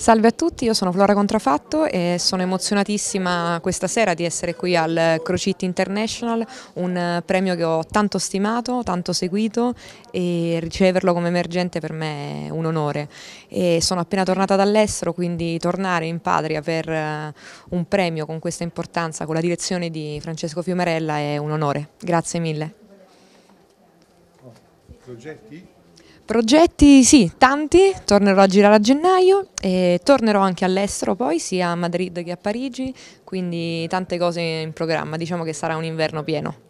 Salve a tutti, io sono Flora Contrafatto e sono emozionatissima questa sera di essere qui al Crocit International, un premio che ho tanto stimato, tanto seguito e riceverlo come emergente per me è un onore. E sono appena tornata dall'estero, quindi tornare in patria per eh, un premio con questa importanza, con la direzione di Francesco Fiumarella è un onore. Grazie mille. Progetti? Progetti sì, tanti, tornerò a girare a gennaio e tornerò anche all'estero poi, sia a Madrid che a Parigi, quindi tante cose in programma, diciamo che sarà un inverno pieno.